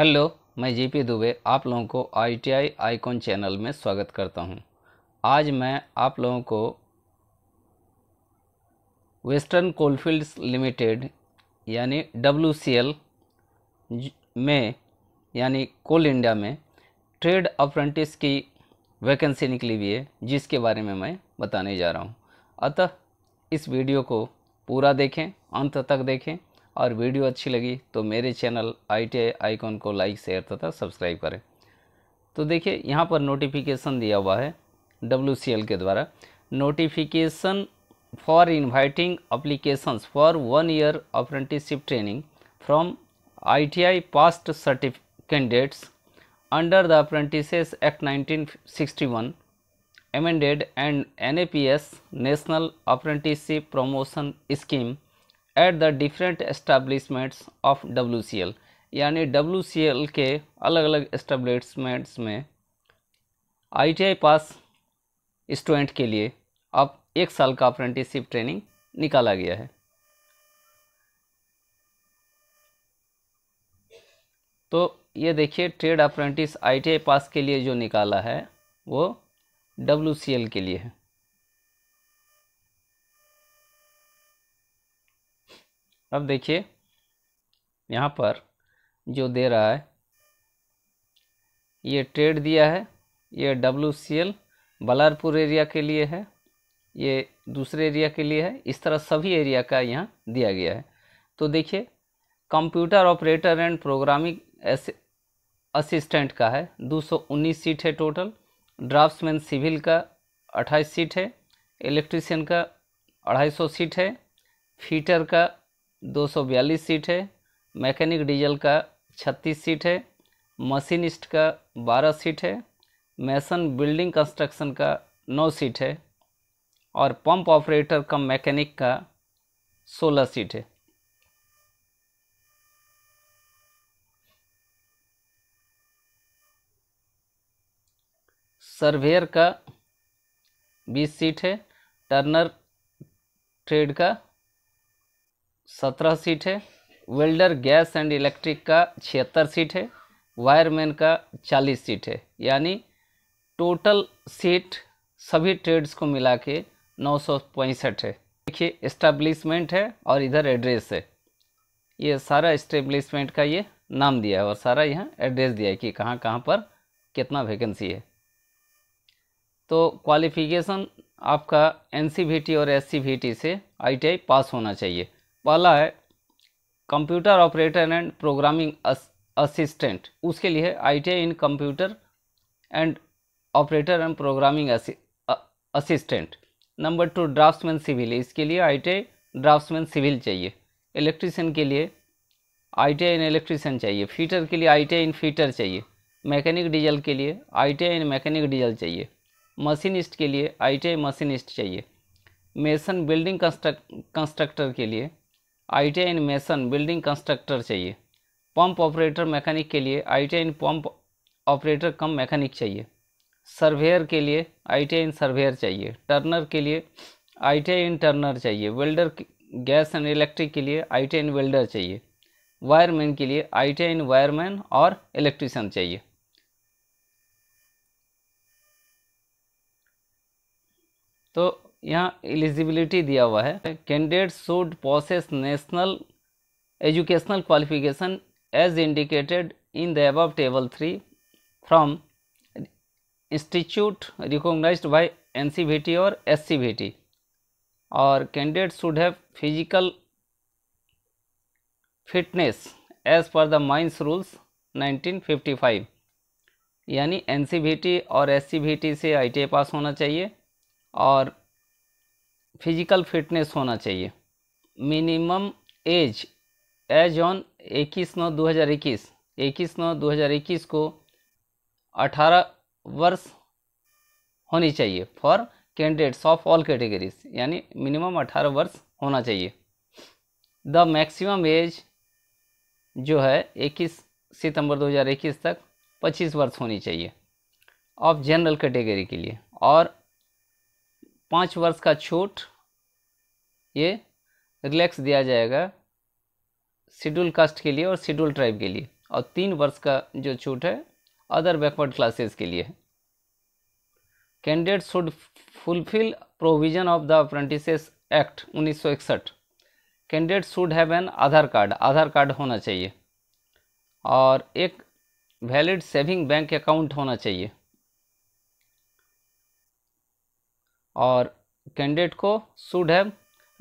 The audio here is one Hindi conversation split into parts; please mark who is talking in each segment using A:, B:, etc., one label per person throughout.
A: हेलो मैं जीपी दुबे आप लोगों को आईटीआई आइकॉन चैनल में स्वागत करता हूं। आज मैं आप लोगों को वेस्टर्न कोलफील्ड्स लिमिटेड यानी डब्ल्यूसीएल में यानी कोल इंडिया में ट्रेड अप्रेंटिस की वैकेंसी निकली हुई है जिसके बारे में मैं बताने जा रहा हूं। अतः इस वीडियो को पूरा देखें अंत तक देखें और वीडियो अच्छी लगी तो मेरे चैनल आई आइकॉन को लाइक शेयर तथा सब्सक्राइब करें तो देखिए यहाँ पर नोटिफिकेशन दिया हुआ है डब्ल्यू के द्वारा notification for inviting applications for one year apprenticeship training from ITI passed certified candidates one the Apprentices Act 1961 amended and national National promotion scheme Scheme at the different establishments of W यानी डब्ल्यू के अलग अलग एस्टेब्लिशमेंट्स में आई पास स्टूडेंट के लिए अब एक साल का अप्रेंटिसशिप ट्रेनिंग निकाला गया है तो ये देखिए ट्रेड अप्रेंटिस आई पास के लिए जो निकाला है वो डब्ल्यू के लिए है अब देखिए यहाँ पर जो दे रहा है ये ट्रेड दिया है ये W C L Ballarpur area के लिए है ये दूसरे एरिया के लिए है इस तरह सभी एरिया का यहाँ दिया गया है तो देखिए computer operator and programming assistant का है 219 सीट है टोटल ड्राफ्ट्समैन सिविल का 28 सीट है इलेक्ट्रिशियन का 250 सीट है फीटर का 242 सीट है मैकेनिक डीजल का 36 सीट है मशीनिस्ट का 12 सीट है मैसन बिल्डिंग कंस्ट्रक्शन का 9 सीट है और पंप ऑपरेटर का मैकेनिक का 16 सीट है सर्वेयर का 20 सीट है टर्नर ट्रेड का सत्रह सीट है वेल्डर गैस एंड इलेक्ट्रिक का छिहत्तर सीट है वायरमैन का चालीस सीट है यानी टोटल सीट सभी ट्रेड्स को मिला के नौ सौ पैंसठ है देखिए इस्टेब्लिशमेंट है और इधर एड्रेस है ये सारा इस्टेब्लिशमेंट का ये नाम दिया है और सारा यहाँ एड्रेस दिया है कि कहाँ कहाँ पर कितना वैकेंसी है तो क्वालिफिकेशन आपका एन और एस से आई पास होना चाहिए पहला है computer operator and programming assistant उसके लिए I T in computer and operator and programming assistant number two draughtsman civil इसके लिए आई टी ड्राफ्ट्समैन सिविल चाहिए इलेक्ट्रीशियन के लिए आई टी इन इलेक्ट्रीशियन चाहिए फीटर के लिए आई टी इन फीटर चाहिए मैकेनिक डीजल के लिए I T in mechanic diesel चाहिए मशीनिस्ट के लिए आई टी मशीनिस्ट चाहिए मेसन बिल्डिंग कंस्ट्रक्टर के लिए I T in mason building constructor चाहिए पंप ऑपरेटर मैकेनिक के लिए I T in pump operator cum mechanic चाहिए सर्वेयर के लिए आई टी इन सर्वेयर चाहिए टर्नर के लिए आई टी इन टर्नर चाहिए वेल्डर गैस एंड इलेक्ट्रिक के लिए आई टी इन वेल्डर चाहिए वायरमैन के लिए आई टी इन वायरमैन और इलेक्ट्रिशियन चाहिए तो यहाँ एलिजिबिलिटी दिया हुआ है candidate should possess national educational qualification as indicated in the above table three from institute recognise by N और एस और candidate should have physical fitness as per the mines rules 1955 यानी एन और एस से आई पास होना चाहिए और फिजिकल फिटनेस होना चाहिए मिनिमम एज एज ऑन इक्कीस नौ दो हज़ार इक्कीस इक्कीस नौ दो हज़ार इक्कीस को अठारह वर्ष होनी चाहिए for candidates of all categories यानी मिनिमम अठारह वर्ष होना चाहिए द मैक्सिमम एज जो है इक्कीस सितंबर 2021 तक 25 वर्ष होनी चाहिए ऑफ जनरल कैटेगरी के लिए और पाँच वर्ष का छूट ये रिलैक्स दिया जाएगा शेड्यूल कास्ट के लिए और शेड्यूल ट्राइब के लिए और तीन वर्ष का जो छूट है अदर बैकवर्ड क्लासेस के लिए candidate should fulfil provision of the apprentices act 1961 candidate should have an Aadhaar card Aadhaar card होना चाहिए और एक वैलिड सेविंग बैंक अकाउंट होना चाहिए और कैंडिडेट को should have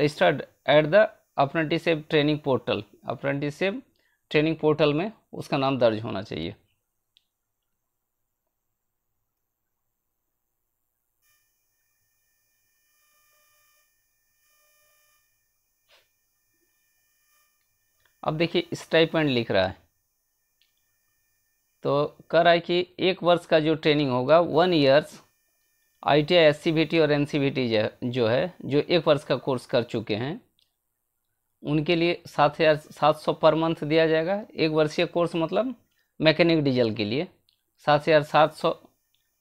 A: registered at the apprenticeship training portal apprenticeship training portal में उसका नाम दर्ज होना चाहिए अब देखिए स्टाइपेंड लिख रहा है तो कह रहा है कि एक वर्ष का जो ट्रेनिंग होगा one years I T I और एन जो है जो एक वर्ष का कोर्स कर चुके हैं उनके लिए सात हज़ार सात सौ पर मंथ दिया जाएगा एक वर्षीय कोर्स मतलब मैकेनिक डीजल के लिए सात हज़ार सात सौ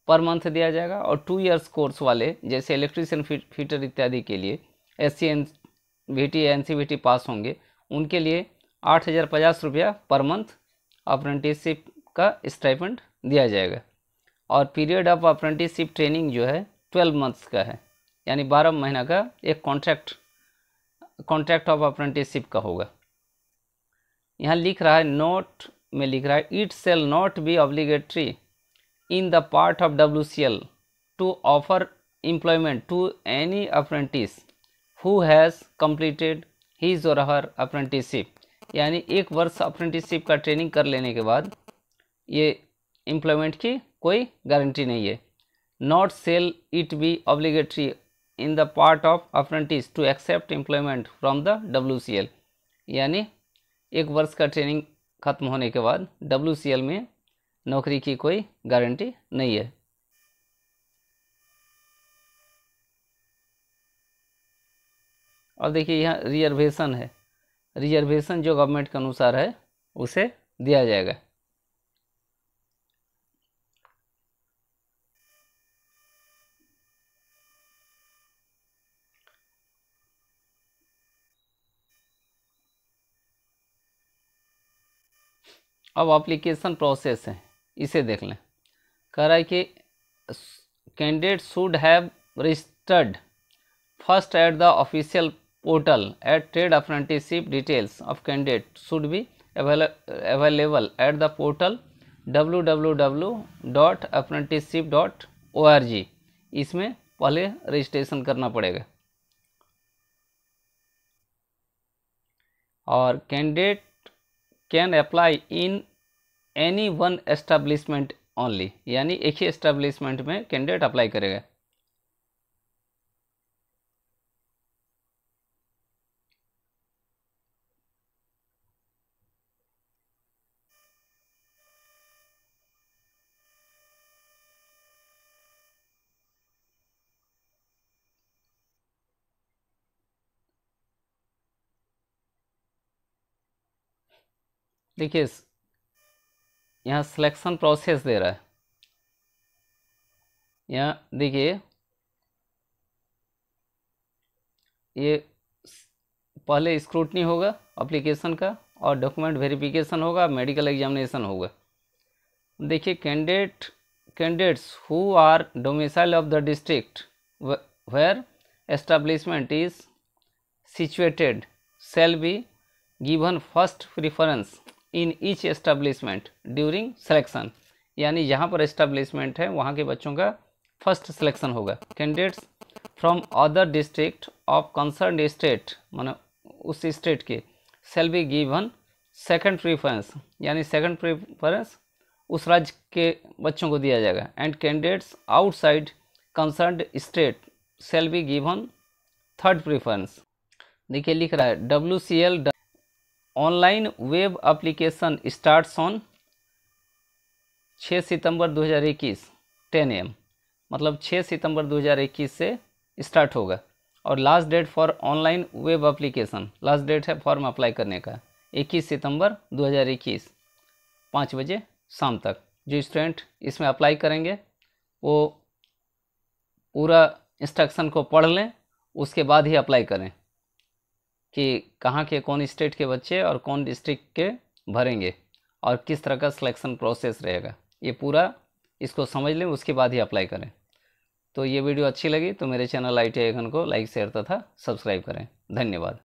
A: पर मंथ दिया जाएगा और टू इयर्स कोर्स वाले जैसे इलेक्ट्रीशियन फिटर इत्यादि के लिए S C N V T N C V T pass होंगे उनके लिए आठ हज़ार पचास रुपया पर मंथ अप्रेंटिसशिप का स्टाइपेंट दिया जाएगा और पीरियड ऑफ अप्रेंटिसशिप ट्रेनिंग जो है ट्वेल्व मंथ्स का है यानी बारह महीना का एक कॉन्ट्रैक्ट कॉन्ट्रैक्ट ऑफ अप्रेंटिसशिप का होगा यहाँ लिख रहा है नोट में लिख रहा है it shall not be obligatory in the part of W C L to offer employment to any apprentice who has completed his और हर अप्रेंटिसिप यानी एक वर्ष अप्रेंटिसिप का ट्रेनिंग कर लेने के बाद ये एम्प्लॉयमेंट की कोई गारंटी नहीं है not shall it be obligatory in the part of apprentice to accept employment from the W यानी एक वर्ष का ट्रेनिंग खत्म होने के बाद डब्ल्यू में नौकरी की कोई गारंटी नहीं है और देखिए यहाँ रिजर्वेशन है रिजर्वेशन जो गवर्नमेंट के अनुसार है उसे दिया जाएगा अब अप्लीकेशन प्रोसेस है इसे देख लें कह रहा है कि candidate should have registered first at the official portal at trade apprenticeship details of candidate should be available dot O R G इसमें पहले रजिस्ट्रेशन करना पड़ेगा और candidate can apply in any one establishment only यानी एक ही एस्टेब्लिशमेंट में कैंडिडेट अप्लाई करेगा देखिए यहाँ सिलेक्शन प्रोसेस दे रहा है यहाँ देखिए ये पहले स्क्रूटनी होगा अप्लीकेशन का और डॉक्यूमेंट वेरिफिकेशन होगा मेडिकल एग्जामिनेशन होगा देखिए candidate candidates who are domicile of the district where establishment is situated shall be given first preference in each establishment during selection यानी जहाँ पर एस्टेब्लिशमेंट है वहाँ के बच्चों का फर्स्ट सिलेक्शन होगा candidates from other district of concern state मान उस स्टेट के shall be given second preference यानी सेकंड प्रीफरेंस उस राज्य के बच्चों को दिया जाएगा and candidates outside concern state shall be given third preference देखिए लिख रहा है W C L online web application starts on 6 सितंबर 2021 10 एम मतलब 6 सितंबर 2021 से स्टार्ट होगा और last date for online web application last date है फॉर्म अप्लाई करने का 21 सितंबर 2021 5 बजे शाम तक जो स्टूडेंट इसमें अप्लाई करेंगे वो पूरा इंस्ट्रक्शन को पढ़ लें उसके बाद ही अप्लाई करें कि कहाँ के कौन स्टेट के बच्चे और कौन डिस्ट्रिक्ट के भरेंगे और किस तरह का सिलेक्शन प्रोसेस रहेगा ये पूरा इसको समझ लें उसके बाद ही अप्लाई करें तो ये वीडियो अच्छी लगी तो मेरे चैनल आई टी को लाइक शेयर तथा सब्सक्राइब करें धन्यवाद